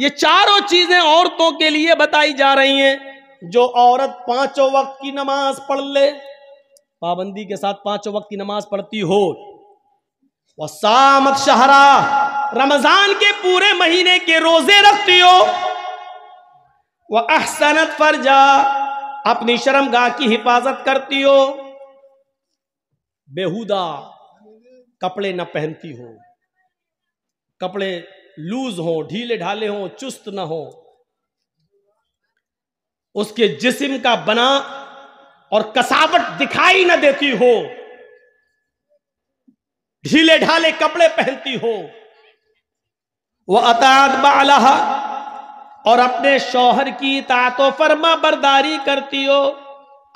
ये चारों चीजें औरतों के लिए बताई जा रही हैं जो औरत पांचों वक्त की नमाज पढ़ ले पाबंदी के साथ पांचों वक्त की नमाज पढ़ती हो सामक शहरा रमजान के पूरे महीने के रोजे रखती हो वह अहसनत फर्जा अपनी शर्मगाह की हिफाजत करती हो बेहुदा कपड़े न पहनती हो कपड़े लूज हों ढीले ढाले हों चुस्त ना हो उसके जिस्म का बना और कसावट दिखाई ना देती हो ढीले ढाले कपड़े पहनती हो वह अतात बाला और अपने शौहर की तातो फर्मा बरदारी करती हो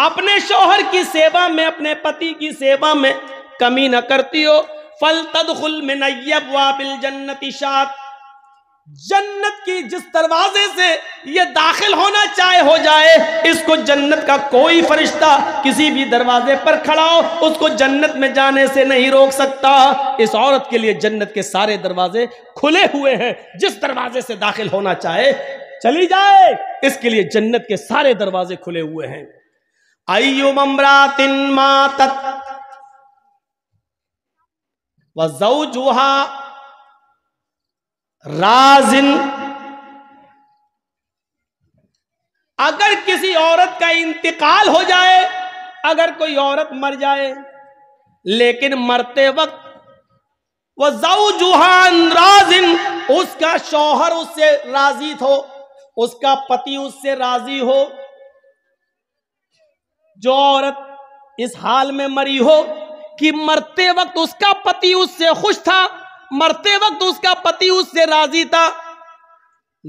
अपने शौहर की सेवा में अपने पति की सेवा में कमी न करती हो फल तदुल में नैयब वाबिल जन्नति शात जन्नत की जिस दरवाजे से ये दाखिल होना चाहे हो जाए इसको जन्नत का कोई फरिश्ता किसी भी दरवाजे पर खड़ा हो उसको जन्नत में जाने से नहीं रोक सकता इस औरत के लिए जन्नत के सारे दरवाजे खुले हुए हैं जिस दरवाजे से दाखिल होना चाहे चली जाए इसके लिए जन्नत के सारे दरवाजे खुले हुए हैं ममरा तिन मा वजूहा राजिन अगर किसी औरत का इंतकाल हो जाए अगर कोई औरत मर जाए लेकिन मरते वक्त वह जाऊ जुहान राजिन उसका शौहर उससे राजी हो उसका पति उससे राजी हो जो औरत इस हाल में मरी हो कि मरते वक्त उसका पति उससे खुश था मरते वक्त उसका पति उससे राजी था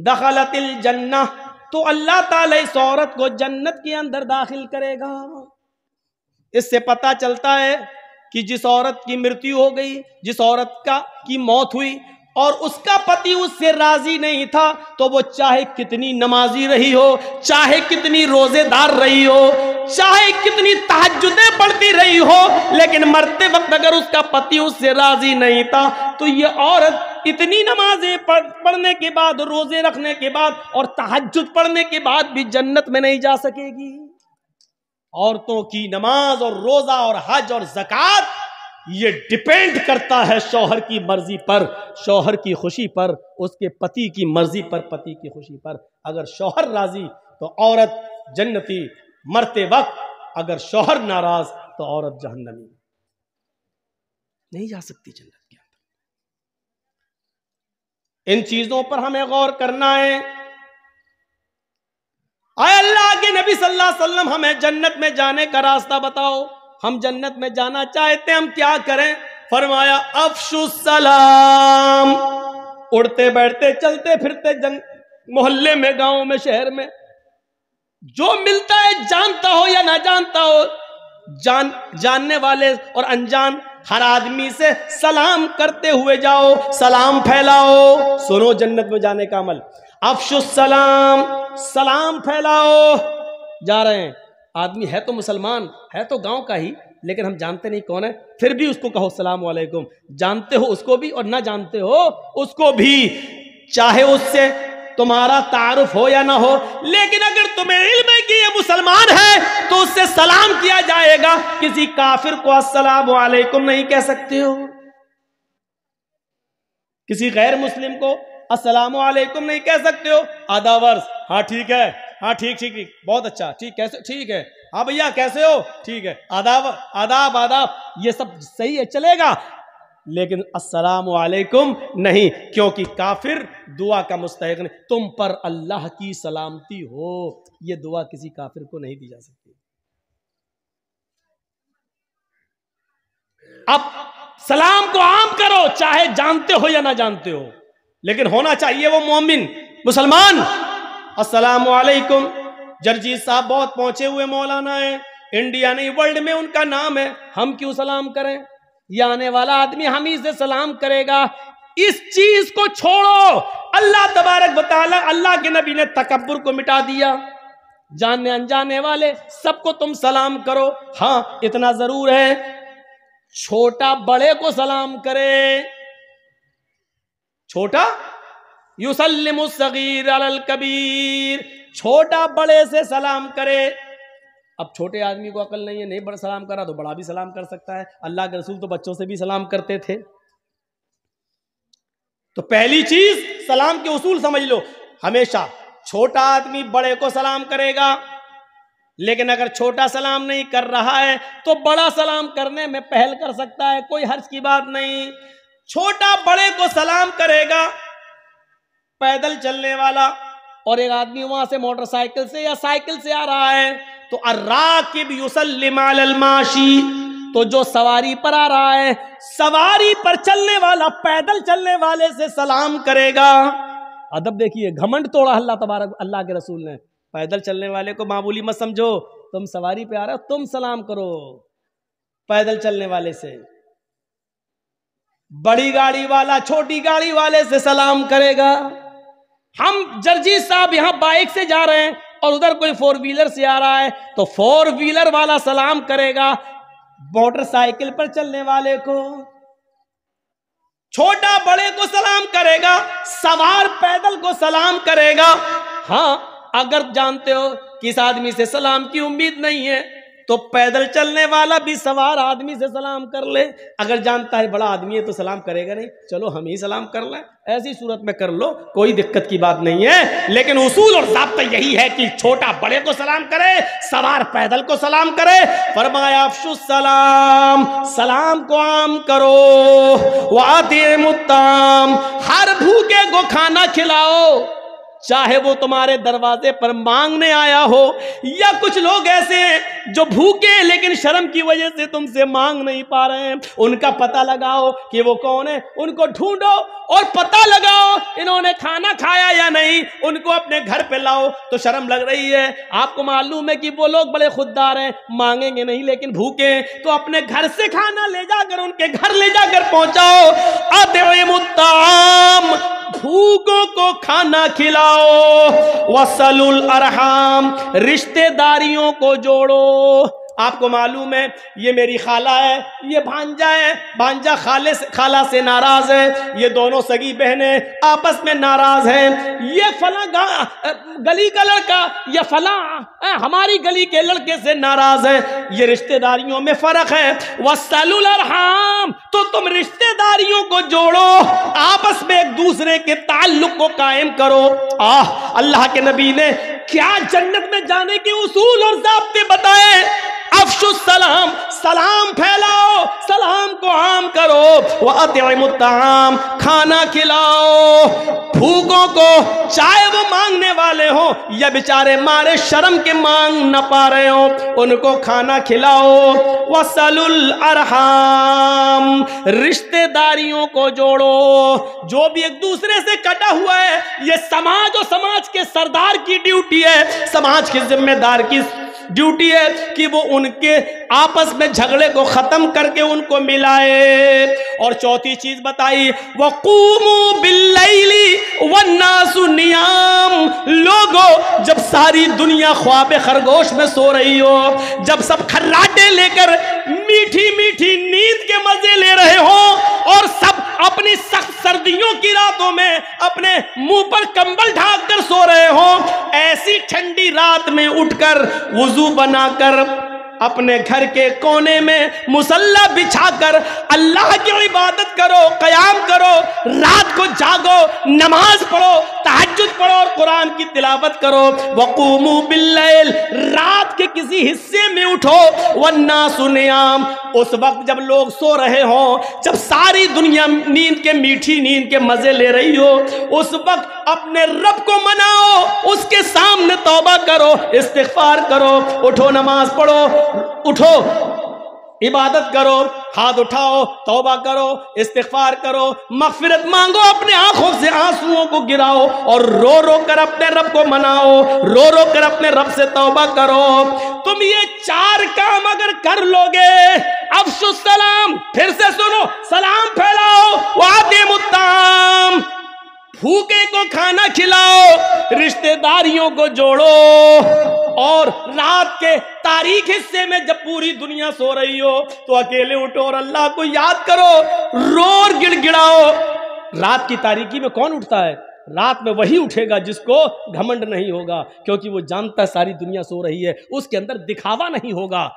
दखलतिल जन्ना तो अल्लाह ताला इस औरत को जन्नत के अंदर दाखिल करेगा इससे पता चलता है कि जिस औरत की मृत्यु हो गई जिस औरत का की मौत हुई और उसका पति उससे राजी नहीं था तो वो चाहे कितनी नमाजी रही हो चाहे कितनी रोजेदार रही हो चाहे कितनी तहजदें लेकिन मरते वक्त अगर उसका पति उससे राजी नहीं था तो ये औरत इतनी नमाजें पढ़, पढ़ने के बाद रोजे रखने के बाद और तहजद पढ़ने के बाद भी जन्नत में नहीं जा सकेगी औरतों की नमाज और रोजा और हज और जक़ात ये डिपेंड करता है शौहर की मर्जी पर शौहर की खुशी पर उसके पति की मर्जी पर पति की खुशी पर अगर शौहर राजी तो औरत जन्नती मरते वक्त अगर शौहर नाराज तो औरत जहन्नमी नहीं जा सकती जन्नत के अंदर इन चीजों पर हमें गौर करना है आए अल्लाह के नबी सल्लल्लाहु अलैहि वसल्लम हमें जन्नत में जाने का रास्ता बताओ हम जन्नत में जाना चाहते हम क्या करें फरमाया अफशु सलाम उड़ते बैठते चलते फिरते जन मोहल्ले में गांव में शहर में जो मिलता है जानता हो या ना जानता हो जान जानने वाले और अनजान हर आदमी से सलाम करते हुए जाओ सलाम फैलाओ सुनो जन्नत में जाने का अमल सलाम सलाम फैलाओ जा रहे हैं आदमी है तो मुसलमान है तो गांव का ही लेकिन हम जानते नहीं कौन है फिर भी उसको कहो सलाम वालेकुम जानते हो उसको भी और ना जानते हो उसको भी चाहे उससे तुम्हारा तारुफ हो या ना हो लेकिन अगर तुम्हें इल्म मुसलमान है तो उससे सलाम किया जाएगा किसी काफिर को अस्सलाम वालेकुम नहीं कह सकते हो किसी गैर मुस्लिम को अस्सलाम वालेकुम नहीं कह सकते हो आधा हाँ ठीक है हाँ ठीक ठीक ठीक बहुत अच्छा ठीक कैसे ठीक है हाँ भैया कैसे हो ठीक है आदाब आदाब आदाब ये सब सही है चलेगा लेकिन असलकुम नहीं क्योंकि काफिर दुआ का मुस्तक नहीं तुम पर अल्लाह की सलामती हो यह दुआ किसी काफिर को नहीं दी जा सकती अब सलाम को आम करो चाहे जानते हो या ना जानते हो लेकिन होना चाहिए वो मोमिन मुसलमान असलकुम जरजीत साहब बहुत पहुंचे हुए मौलाना है इंडिया नहीं वर्ल्ड में उनका नाम है हम क्यों सलाम करें ये आने वाला आदमी हम ही से सलाम करेगा इस चीज को छोड़ो अल्लाह तबारक बताला अल्लाह के नबी ने तकबर को मिटा दिया जानने अनजाने वाले सबको तुम सलाम करो हाँ इतना जरूर है छोटा बड़े को सलाम करे छोटा युसलिम अल कबीर छोटा बड़े से सलाम करे अब छोटे आदमी को अकल नहीं है नहीं बड़ा सलाम करा तो बड़ा भी सलाम कर सकता है अल्लाह के रसूल तो बच्चों से भी सलाम करते थे तो पहली चीज सलाम के उसूल समझ लो हमेशा छोटा आदमी बड़े को सलाम करेगा लेकिन अगर छोटा सलाम नहीं कर रहा है तो बड़ा सलाम करने में पहल कर सकता है कोई हर्ज की बात नहीं छोटा बड़े को सलाम करेगा पैदल चलने वाला और एक आदमी वहां से मोटरसाइकिल से या साइकिल से आ रहा है तो अर्राकिब तो जो सवारी पर आ रहा है सवारी पर चलने वाला पैदल चलने वाले से सलाम करेगा अदब देखिए घमंड तोड़ा अल्लाह तबारक अल्लाह के रसूल ने पैदल चलने वाले को मामूली मत समझो तुम सवारी पे आ रहे हो तुम सलाम करो पैदल चलने वाले से बड़ी गाड़ी वाला छोटी गाड़ी वाले से सलाम करेगा हम जर्जी साहब यहां बाइक से जा रहे हैं और उधर कोई फोर व्हीलर से आ रहा है तो फोर व्हीलर वाला सलाम करेगा मोटरसाइकिल पर चलने वाले को छोटा बड़े को सलाम करेगा सवार पैदल को सलाम करेगा हाँ अगर जानते हो किस आदमी से सलाम की उम्मीद नहीं है तो पैदल चलने वाला भी सवार आदमी से सलाम कर ले अगर जानता है बड़ा आदमी है तो सलाम करेगा नहीं चलो हम ही सलाम कर लें ऐसी सूरत में कर लो कोई दिक्कत की बात नहीं है लेकिन उसूल और जबता यही है कि छोटा बड़े को सलाम करे सवार पैदल को सलाम करे फरमाया सलाम सलाम को आम करो वाद मुताम हर भूखे को खाना खिलाओ चाहे वो तुम्हारे दरवाजे पर मांगने आया हो या कुछ लोग ऐसे हैं जो भूखे हैं लेकिन शर्म की वजह से तुमसे मांग नहीं पा रहे हैं उनका पता लगाओ कि वो कौन है उनको ढूंढो और पता लगाओ इन्होंने खाना खाया या नहीं उनको अपने घर पे लाओ तो शर्म लग रही है आपको मालूम है कि वो लोग बड़े खुददार हैं मांगेंगे नहीं लेकिन भूखे हैं तो अपने घर से खाना ले जाकर उनके घर ले जाकर पहुंचाओ अतम भूखों को खाना खिलाओ वसलुल अरहाम रिश्तेदारियों को जोड़ो आपको मालूम है ये मेरी खाला है ये भांजा है भांजा खाले से, खाला से नाराज़ है ये दोनों सगी बहनें आपस में नाराज़ हैं ये फला गली का लड़का ये फला हमारी गली के लड़के से नाराज़ है ये रिश्तेदारियों में फ़र्क है वह हाम तो तुम रिश्तेदारियों को जोड़ो आपस में एक दूसरे के ताल्लुक को कायम करो आह अल्लाह के नबी ने क्या जन्नत में जाने के उसूल और जबते बताए अफशु सलाम सलाम फैलाओ सलाम आम करो वतम खाना खिलाओ भूखों को चाहे वो मांगने वाले हो या बेचारे मारे शर्म के मांग न पा रहे हो उनको खाना खिलाओ वसलुल अरहाम रिश्तेदारियों को जोड़ो जो भी एक दूसरे से कटा हुआ है ये समाज और समाज के सरदार की ड्यूटी है समाज की जिम्मेदार की ड्यूटी है कि वो उनके आपस में झगड़े को ख़त्म करके उनको मिला जाए और चौथी चीज बताई वकूमो बिल्लैली वन्ना सुनियाम लोगो जब सारी दुनिया ख्वाब खरगोश में सो रही हो जब सब खर्राटे लेकर मीठी मीठी नींद के मजे ले रहे हो और सब अपनी सख्त सर्दियों की रातों में अपने मुंह पर कंबल ढाक कर सो रहे हो ऐसी ठंडी रात में उठकर वजू बनाकर अपने घर के कोने में मुसल्ला बिछाकर अल्लाह की इबादत करो कयाम करो रात को जागो नमाज पढ़ो तहजद पढ़ो और कुरान की तिलावत करो वकूमू बिल्लैल रात के किसी हिस्से में उठो वन्ना सुनयाम उस वक्त जब लोग सो रहे हों जब सारी दुनिया नींद के मीठी नींद के मज़े ले रही हो उस वक्त अपने रब को मनाओ उसके सामने तौबा करो इस्तफार करो उठो नमाज पढ़ो उठो इबादत करो हाथ उठाओ तोबा करो इस्तफार करो मगफिरत मांगो अपने आंखों से आंसुओं को गिराओ और रो रो कर अपने रब को मनाओ रो रो कर अपने रब से तोबा करो तुम ये चार काम अगर कर लोगे अफसुस सलाम फिर से सुनो सलाम फैलाओ वादे वादिम भूखे को खाना खिलाओ रिश्तेदारियों को जोड़ो और रात के तारीख हिस्से में जब पूरी दुनिया सो रही हो तो अकेले उठो और अल्लाह को याद करो रोर गिड़गिड़ाओ रात की तारीखी में कौन उठता है रात में वही उठेगा जिसको घमंड नहीं होगा क्योंकि वो जानता है सारी दुनिया सो रही है उसके अंदर दिखावा नहीं होगा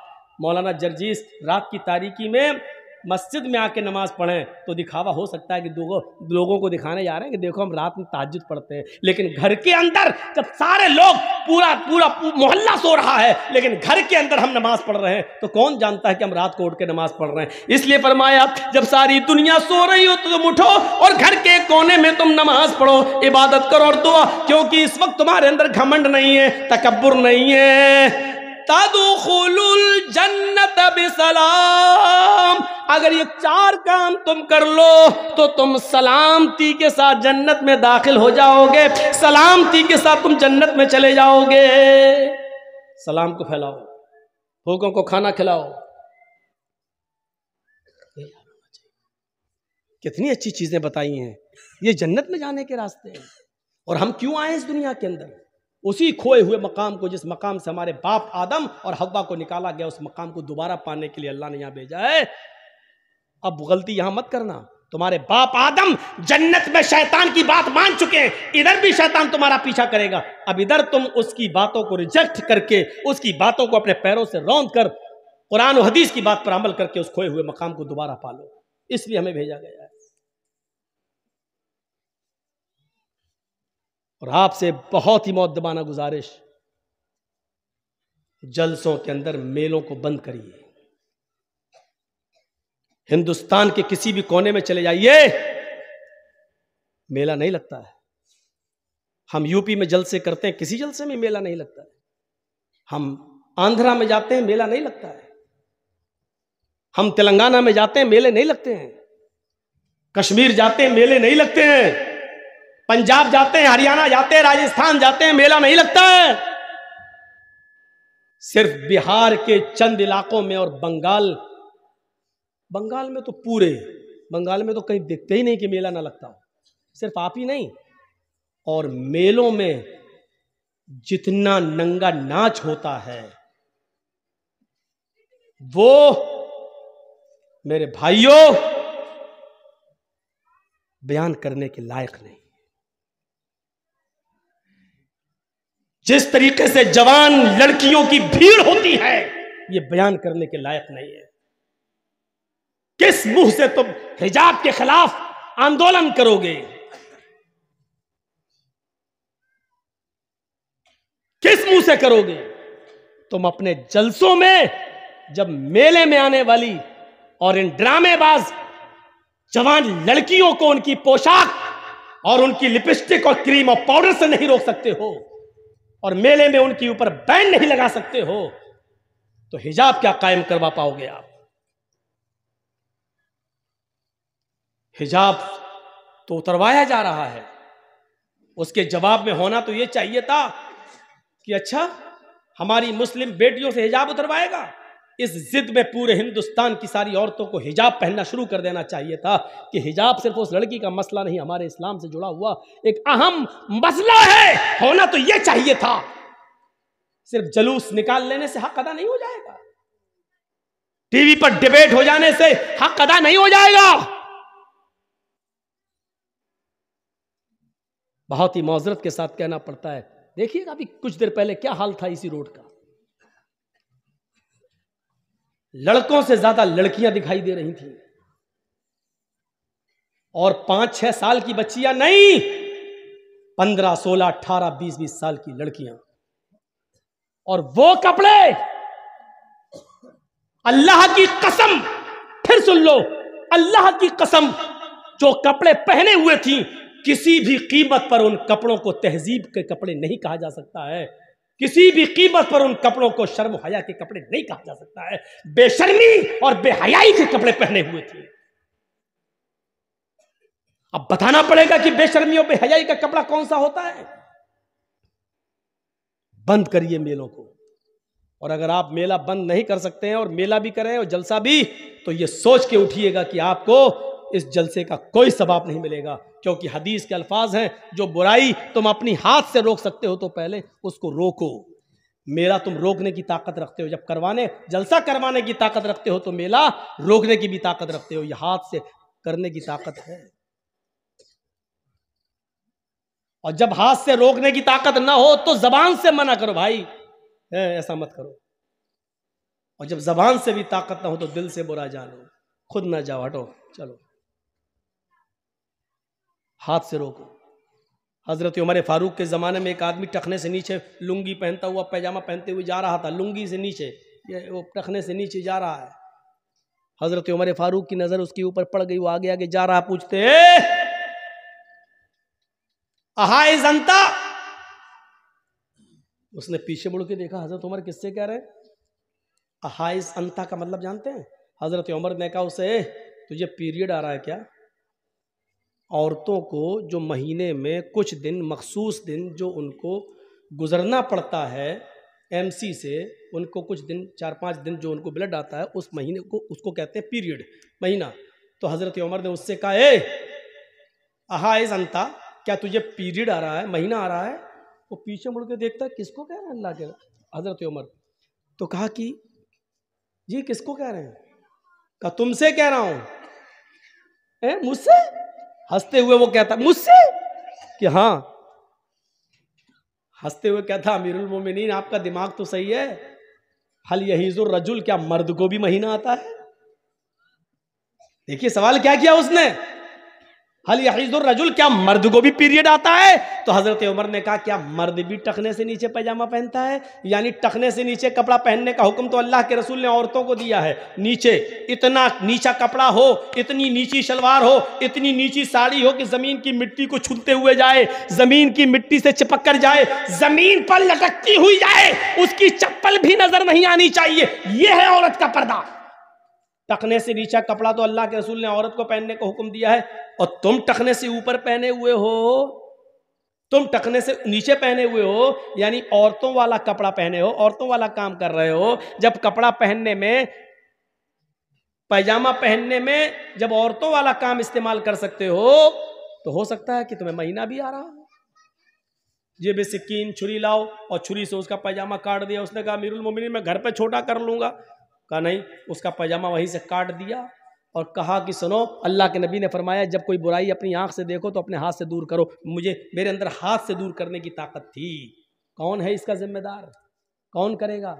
मौलाना जर्जीस रात की तारीकी में मस्जिद में आके नमाज पढ़ें तो दिखावा हो सकता है कि दो लोगों को दिखाने जा रहे हैं कि देखो हम रात में ताजुद पढ़ते हैं लेकिन घर के अंदर जब सारे लोग पूरा पूरा मोहल्ला सो रहा है लेकिन घर के अंदर हम नमाज पढ़ रहे हैं तो कौन जानता है कि हम रात को उठ के नमाज पढ़ रहे हैं इसलिए फरमाया जब सारी दुनिया सो रही हो तो तुम उठो और घर के कोने में तुम नमाज पढ़ो इबादत करो और दुआ क्योंकि इस वक्त तुम्हारे अंदर घमंड नहीं है तकबर नहीं है तदुखुल जन्नत बिसलाम अगर ये चार काम तुम कर लो तो तुम सलामती के साथ जन्नत में दाखिल हो जाओगे सलामती के साथ तुम जन्नत में चले जाओगे सलाम को फैलाओ भूखों को खाना खिलाओ कितनी अच्छी चीज़ें बताई हैं ये जन्नत में जाने के रास्ते हैं और हम क्यों आए इस दुनिया के अंदर उसी खोए हुए मकाम को जिस मकाम से हमारे बाप आदम और हवा को निकाला गया उस मकाम को दोबारा पाने के लिए अल्लाह ने यहाँ भेजा है अब गलती यहां मत करना तुम्हारे बाप आदम जन्नत में शैतान की बात मान चुके हैं इधर भी शैतान तुम्हारा पीछा करेगा अब इधर तुम उसकी बातों को रिजेक्ट करके उसकी बातों को अपने पैरों से रौंद कर कुरान हदीस की बात पर अमल करके उस खोए हुए मकाम को दोबारा पालो इसलिए हमें भेजा गया है और आपसे बहुत ही मौदबाना गुजारिश जलसों के अंदर मेलों को बंद करिए हिंदुस्तान के किसी भी कोने में चले जाइए मेला नहीं लगता है हम यूपी में जलसे करते हैं किसी जलसे में मेला नहीं लगता है हम आंध्रा में जाते हैं मेला नहीं लगता है हम तेलंगाना में जाते हैं मेले नहीं लगते हैं कश्मीर जाते हैं मेले नहीं लगते हैं पंजाब जाते हैं हरियाणा जाते हैं राजस्थान जाते हैं मेला नहीं लगता है सिर्फ बिहार के चंद इलाकों में और बंगाल बंगाल में तो पूरे बंगाल में तो कहीं देखते ही नहीं कि मेला ना लगता हो सिर्फ आप ही नहीं और मेलों में जितना नंगा नाच होता है वो मेरे भाइयों बयान करने के लायक नहीं जिस तरीके से जवान लड़कियों की भीड़ होती है ये बयान करने के लायक नहीं है किस मुंह से तुम हिजाब के खिलाफ आंदोलन करोगे किस मुंह से करोगे तुम अपने जलसों में जब मेले में आने वाली और इन ड्रामेबाज जवान लड़कियों को उनकी पोशाक और उनकी लिपस्टिक और क्रीम और पाउडर से नहीं रोक सकते हो और मेले में उनके ऊपर बैन नहीं लगा सकते हो तो हिजाब क्या कायम करवा पाओगे आप हिजाब तो उतरवाया जा रहा है उसके जवाब में होना तो यह चाहिए था कि अच्छा हमारी मुस्लिम बेटियों से हिजाब उतरवाएगा इस जिद में पूरे हिंदुस्तान की सारी औरतों को हिजाब पहनना शुरू कर देना चाहिए था कि हिजाब सिर्फ उस लड़की का मसला नहीं हमारे इस्लाम से जुड़ा हुआ एक अहम मसला है होना तो यह चाहिए था सिर्फ जलूस निकाल लेने से हक अदा नहीं हो जाएगा टीवी पर डिबेट हो जाने से हक अदा नहीं हो जाएगा बहुत ही मोजरत के साथ कहना पड़ता है देखिएगा अभी कुछ देर पहले क्या हाल था इसी रोड का लड़कों से ज्यादा लड़कियां दिखाई दे रही थी और पांच छह साल की बच्चियां नहीं पंद्रह सोलह अठारह बीस बीस साल की लड़कियां और वो कपड़े अल्लाह की कसम फिर सुन लो अल्लाह की कसम जो कपड़े पहने हुए थी किसी भी कीमत पर उन कपड़ों को तहजीब के कपड़े नहीं कहा जा सकता है किसी भी कीमत पर उन कपड़ों को शर्म हया के कपड़े नहीं कहा जा सकता है बेशर्मी और बेहयाई के कपड़े पहने हुए थे अब बताना पड़ेगा कि बेशर्मी और बेहयाई का कपड़ा कौन सा होता है बंद करिए मेलों को और अगर आप मेला बंद नहीं कर सकते हैं और मेला भी करें और जलसा भी तो यह सोच के उठिएगा कि आपको इस जलसे का कोई सबाब नहीं मिलेगा क्योंकि हदीस के अल्फाज हैं जो बुराई तुम अपनी हाथ से रोक सकते हो तो पहले उसको रोको मेला तुम रोकने की ताकत रखते हो जब करवाने जलसा करवाने की ताकत रखते हो तो मेला रोकने की भी ताकत रखते हो यह हाथ से करने की ताकत है और जब हाथ से रोकने की ताकत ना हो तो जबान से मना करो भाई है ऐसा मत करो और जब जबान से भी ताकत ना हो तो दिल से बुरा जानो खुद ना जाओ हटो चलो हाथ से रोको हज़रत उमर फारूक के ज़माने में एक आदमी टखने से नीचे लुंगी पहनता हुआ पैजामा पहनते हुए जा रहा था लुंगी से नीचे ये वो टखने से नीचे जा रहा है हज़रत उमर फारूक की नज़र उसके ऊपर पड़ गई वो आगे आगे जा रहा पूछते आहा जनता उसने पीछे मुड़ के देखा हज़रत उमर किससे कह रहे अहाइस अंता का मतलब जानते हैं हज़रत उमर ने कहा उसे तुझे पीरियड आ रहा है क्या औरतों को जो महीने में कुछ दिन मखसूस दिन जो उनको गुज़रना पड़ता है एमसी से उनको कुछ दिन चार पाँच दिन जो उनको ब्लड आता है उस महीने को उसको कहते हैं पीरियड महीना तो हज़रत उमर ने उससे कहा ए आहा ए जनता क्या तुझे पीरियड आ रहा है महीना आ रहा है वो पीछे मुड़ के देखता है किसको कह रहा है अल्लाह के हज़रत उमर तो कहा कि ये किसको कह रहे हैं कहा तुमसे कह रहा हूँ मुझसे हंसते हुए वो कहता मुझसे कि हाँ हंसते हुए कहता अमीरुल मोमिनीन आपका दिमाग तो सही है हल जो रजुल क्या मर्द को भी महीना आता है देखिए सवाल क्या किया उसने हल यहीजुर रजुल क्या मर्द को भी पीरियड आता है तो हजरत उमर ने कहा क्या मर्द भी टखने से नीचे पैजामा पहनता है यानी टखने से नीचे कपड़ा पहनने का हुक्म तो अल्लाह के रसूल ने औरतों को दिया है नीचे इतना नीचा कपड़ा हो इतनी नीची शलवार हो इतनी नीची साड़ी हो कि जमीन की मिट्टी को छूते हुए जाए जमीन की मिट्टी से चिपक कर जाए जमीन पर लटकती हुई जाए उसकी चप्पल भी नजर नहीं आनी चाहिए यह है औरत का पर्दा टखने से नीचा कपड़ा तो अल्लाह के रसूल ने औरत को पहनने का हुक्म दिया है और तुम टखने से ऊपर पहने हुए हो तुम टखने से नीचे पहने हुए हो यानी औरतों वाला कपड़ा पहने हो औरतों वाला काम कर रहे हो जब कपड़ा पहनने में पैजामा पहनने में जब औरतों वाला काम इस्तेमाल कर सकते हो तो हो सकता है कि तुम्हें महीना भी आ रहा हो भी सिक्कीन छुरी लाओ और छुरी से उसका पैजामा काट दिया उसने कहा मीरुल मोमिन मैं घर पे छोटा कर लूंगा कहा नहीं उसका पैजामा वहीं से काट दिया और कहा कि सुनो अल्लाह के नबी ने फरमाया जब कोई बुराई अपनी आँख से देखो तो अपने हाथ से दूर करो मुझे मेरे अंदर हाथ से दूर करने की ताकत थी कौन है इसका जिम्मेदार कौन करेगा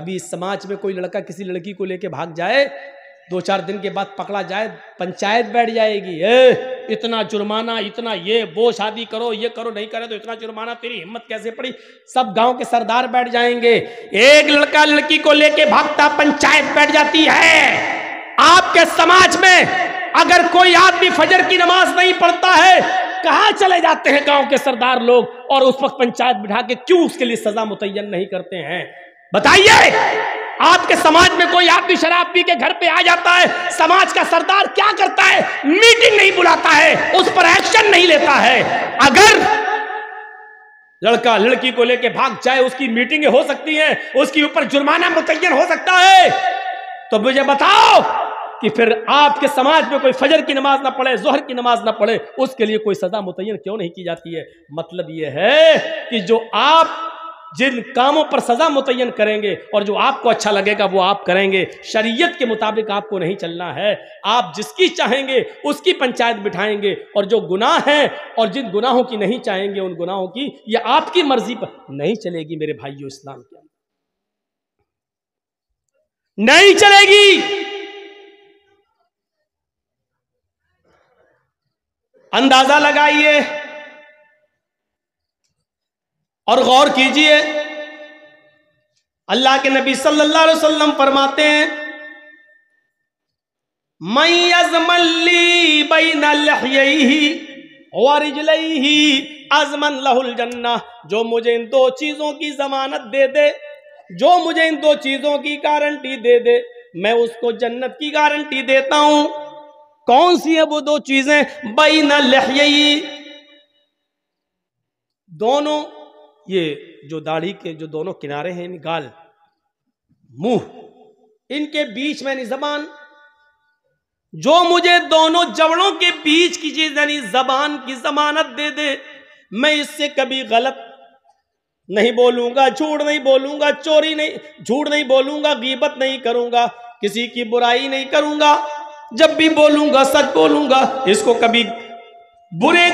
अभी इस समाज में कोई लड़का किसी लड़की को लेके भाग जाए दो चार दिन के बाद पकड़ा जाए पंचायत बैठ जाएगी ए इतना जुर्माना इतना ये वो शादी करो ये करो नहीं करे तो इतना जुर्माना तेरी हिम्मत कैसे पड़ी सब गांव के सरदार बैठ जाएंगे एक लड़का लड़की को लेके भागता पंचायत बैठ जाती है आपके समाज में अगर कोई आदमी फजर की नमाज नहीं पढ़ता है कहा चले जाते हैं गांव के सरदार लोग और उस वक्त पंचायत बिठा के क्यों उसके लिए सजा मुतयन नहीं करते हैं बताइए आपके समाज में कोई आदमी शराब पी के घर पे आ जाता है समाज का सरदार क्या करता है मीटिंग नहीं बुलाता है उस पर एक्शन नहीं लेता है अगर लड़का लड़की को लेके भाग जाए उसकी मीटिंग हो सकती है उसके ऊपर जुर्माना मुतयन हो सकता है तो मुझे बताओ कि फिर आपके समाज में कोई फजर की नमाज ना पढ़े जोहर की नमाज ना पढ़े उसके लिए कोई सजा मुतयन क्यों नहीं की जाती है मतलब यह है कि जो आप जिन कामों पर सज़ा मुतन करेंगे और जो आपको अच्छा लगेगा वो आप करेंगे शरीयत के मुताबिक आपको नहीं चलना है आप जिसकी चाहेंगे उसकी पंचायत बिठाएंगे और जो गुनाह हैं और जिन गुनाहों की नहीं चाहेंगे उन गुनाहों की ये आपकी मर्जी पर नहीं चलेगी मेरे भाइयों इस्लाम के अंदर नहीं चलेगी अंदाज़ा लगाइए और गौर कीजिए अल्लाह के नबी सल्लल्लाहु अलैहि वसल्लम फरमाते हैं मई बैन लहयही और अजमन लहुल जन्ना जो मुझे इन दो चीज़ों की जमानत दे दे जो मुझे इन दो चीज़ों की गारंटी दे दे मैं उसको जन्नत की गारंटी देता हूं कौन सी है वो दो चीज़ें बैन लहयही दोनों ये जो दाढ़ी के जो दोनों किनारे हैं गाल मुंह इनके बीच में जबान जो मुझे दोनों जबड़ों के बीच की चीज यानी जबान की जमानत दे दे मैं इससे कभी गलत नहीं बोलूंगा झूठ नहीं बोलूंगा चोरी नहीं झूठ नहीं बोलूंगा गीबत नहीं करूंगा किसी की बुराई नहीं करूंगा जब भी बोलूंगा सच बोलूंगा इसको कभी बुरे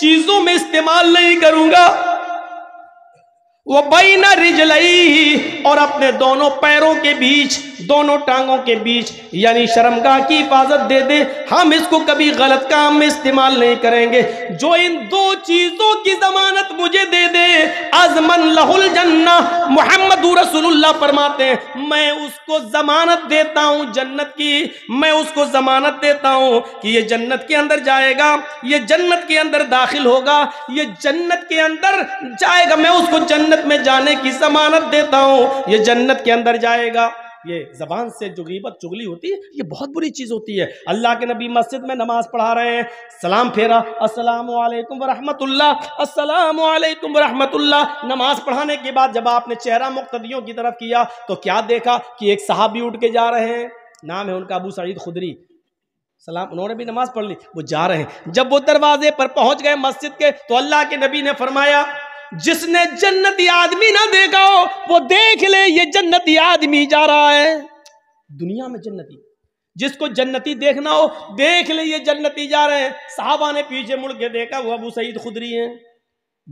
चीजों में इस्तेमाल नहीं करूंगा वह बैना रिजलई और अपने दोनों पैरों के बीच दोनों टांगों के बीच यानी शर्मगाह की हिफाजत दे दे हम इसको कभी गलत काम में इस्तेमाल नहीं करेंगे जो इन दो चीज़ों की जमानत मुझे दे दे अजमन लहुल जन्ना मोहम्मद रसुल्ला फरमाते हैं मैं उसको जमानत देता हूँ जन्नत की मैं उसको जमानत देता हूँ कि ये जन्नत के अंदर जाएगा ये जन्नत के अंदर दाखिल होगा ये जन्नत के अंदर जाएगा मैं उसको जन्नत जन्नत में जाने की जमानत देता हूँ ये जन्नत के अंदर जाएगा ये जबान से जो गीबत चुगली होती है ये बहुत बुरी चीज़ होती है अल्लाह के नबी मस्जिद में नमाज पढ़ा रहे हैं सलाम फेरा अस्सलाम वालेकुम वरहमतुल्ला अस्सलाम वालेकुम वरहमतुल्ला नमाज पढ़ाने के बाद जब आपने चेहरा मुख्तियों की तरफ किया तो क्या देखा कि एक साहब भी उठ के जा रहे हैं नाम है उनका अबू सईद खुदरी सलाम उन्होंने भी नमाज पढ़ ली वो जा रहे हैं जब वो दरवाजे पर पहुंच गए मस्जिद के तो अल्लाह के नबी ने फरमाया जिसने जन्नती आदमी ना देखा हो वो देख ले ये जन्नती आदमी जा रहा है दुनिया में जन्नती जिसको जन्नती देखना हो देख ले ये जन्नती जा रहे हैं साहबा ने पीछे मुड़ के देखा वो अबू सईद खुदरी हैं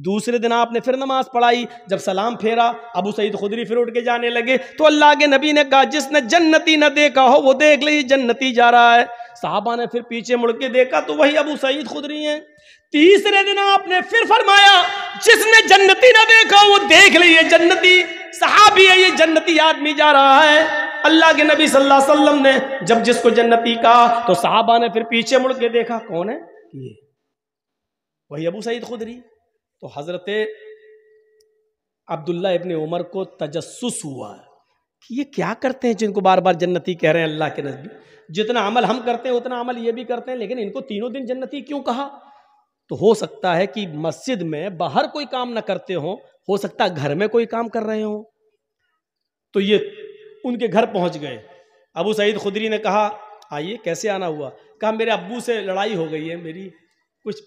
दूसरे दिन आपने फिर नमाज पढ़ाई जब सलाम फेरा अबू सईद खुदरी फिर उठ के जाने लगे तो अल्लाह के नबी ने कहा जिसने जन्नती न देखा हो वो देख ले ये जन्नती जा रहा है साहबा ने फिर पीछे मुड़ के देखा तो वही अबू सईद खुदरी हैं तीसरे दिन आपने फिर फरमाया जिसने जन्नती ना देखा वो देख लिए जन्नती साहबी है ये जन्नती आदमी जा रहा है अल्लाह के नबी सल्लल्लाहु अलैहि वसल्लम ने जब जिसको जन्नती कहा तो साहबा ने फिर पीछे मुड़ के देखा कौन है ये वही अबू सईद खुदरी तो हजरत अब्दुल्ला इबन उमर को तजस्सुस हुआ है कि ये क्या करते हैं जिनको बार बार जन्नती कह रहे हैं अल्लाह के नज़दीक जितना अमल हम करते हैं उतना अमल ये भी करते हैं लेकिन इनको तीनों दिन जन्नती क्यों कहा तो हो सकता है कि मस्जिद में बाहर कोई काम ना करते हो हो सकता है घर में कोई काम कर रहे हो तो ये उनके घर पहुंच गए अबू सईद खुदरी ने कहा आइए कैसे आना हुआ कहा मेरे अबू से लड़ाई हो गई है मेरी कुछ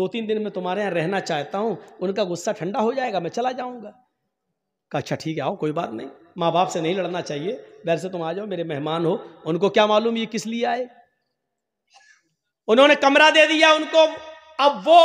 दो तीन दिन में तुम्हारे यहाँ रहना चाहता हूँ उनका गुस्सा ठंडा हो जाएगा मैं चला जाऊँगा कहा अच्छा ठीक है आओ कोई बात नहीं माँ बाप से नहीं लड़ना चाहिए बैर से तुम आ जाओ मेरे मेहमान हो उनको क्या मालूम ये किस लिए आए उन्होंने कमरा दे दिया उनको अब वो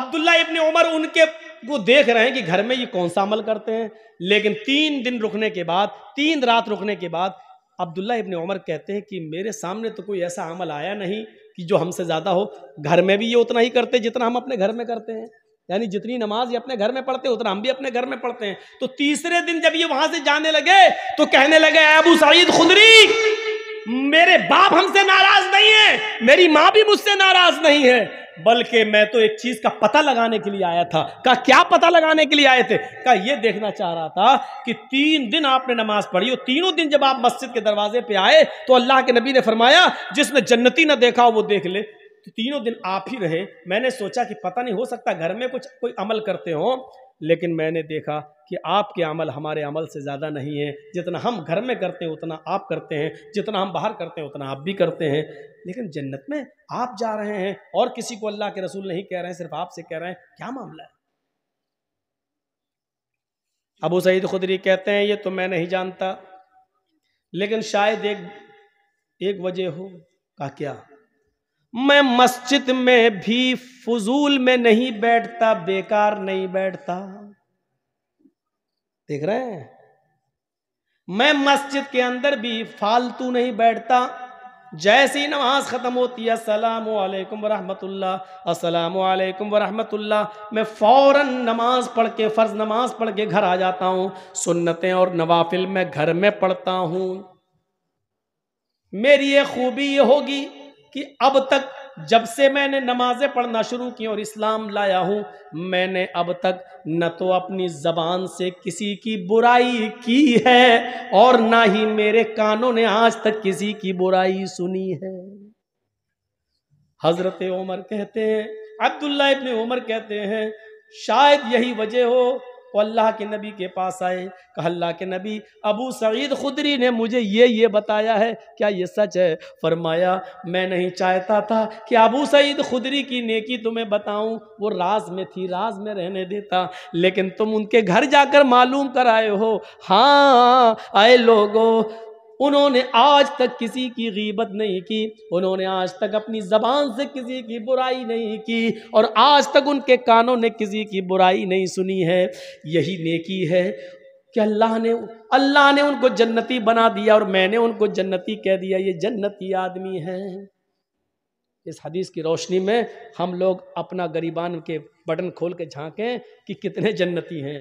अब्दुल्ला इबन उमर उनके वो देख रहे हैं कि घर में ये कौन सा अमल करते हैं लेकिन तीन दिन रुकने के बाद तीन रात रुकने के बाद अब्दुल्ला इबन उमर कहते हैं कि मेरे सामने तो कोई ऐसा अमल आया नहीं कि जो हमसे ज़्यादा हो घर में भी ये उतना ही करते जितना हम अपने घर में करते हैं यानी जितनी नमाज ये अपने घर में पढ़ते उतना हम भी अपने घर में पढ़ते हैं तो तीसरे दिन जब ये वहां से जाने लगे तो कहने लगे अबू सईद खुदरी मेरे बाप हमसे नाराज नहीं है मेरी माँ भी मुझसे नाराज नहीं है बल्कि मैं तो एक चीज का पता लगाने के लिए आया था का क्या पता लगाने के लिए आए थे का ये देखना चाह रहा था कि तीन दिन आपने नमाज पढ़ी और तीनों दिन जब आप मस्जिद के दरवाजे पे आए तो अल्लाह के नबी ने फरमाया जिसने जन्नती ना देखा वो देख ले तीनों दिन आप ही रहे मैंने सोचा कि पता नहीं हो सकता घर में कुछ कोई अमल करते हो लेकिन मैंने देखा कि आपके अमल हमारे अमल से ज़्यादा नहीं है जितना हम घर में करते हैं उतना आप करते हैं जितना हम बाहर करते हैं उतना आप भी करते हैं लेकिन जन्नत में आप जा रहे हैं और किसी को अल्लाह के रसूल नहीं कह रहे हैं सिर्फ आपसे कह रहे हैं क्या मामला है अबू सईद खुदरी कहते हैं ये तो मैं नहीं जानता लेकिन शायद एक एक वजह हो का क्या मैं मस्जिद में भी फजूल में नहीं बैठता बेकार नहीं बैठता देख रहे हैं मैं मस्जिद के अंदर भी फालतू नहीं बैठता जैसी नमाज ख़त्म होती है असलकम वरहमतुल्ला असलकम वरहमतुल्ला मैं फ़ौर नमाज पढ़ के फ़र्ज़ नमाज पढ़ के घर आ जाता हूँ सुन्नतें और नवाफिल मैं घर में पढ़ता हूँ मेरी ये खूबी ये होगी कि अब तक जब से मैंने नमाज़ें पढ़ना शुरू की और इस्लाम लाया हूँ मैंने अब तक न तो अपनी ज़बान से किसी की बुराई की है और ना ही मेरे कानों ने आज तक किसी की बुराई सुनी है हज़रत उमर कहते हैं अब्दुल्ला इबन उमर कहते हैं शायद यही वजह हो वो अल्लाह के नबी के पास आए कहा अल्लाह के नबी अबू सईद खुदरी ने मुझे ये ये बताया है क्या ये सच है फरमाया मैं नहीं चाहता था कि अबू सईद खुदरी की नेकी तुम्हें बताऊं वो राज में थी राज में रहने देता लेकिन तुम उनके घर जाकर मालूम कर आए हो हाँ आए लोगों उन्होंने आज तक किसी की गीबत नहीं की उन्होंने आज तक अपनी ज़बान से किसी की बुराई नहीं की और आज तक उनके कानों ने किसी की बुराई नहीं सुनी है यही नेकी है कि अल्लाह ने अल्लाह ने उनको जन्नती बना दिया और मैंने उनको जन्नती कह दिया ये जन्नती आदमी है इस हदीस की रोशनी में हम लोग अपना गरीबान के बटन खोल के झांकें कि कितने जन्नती हैं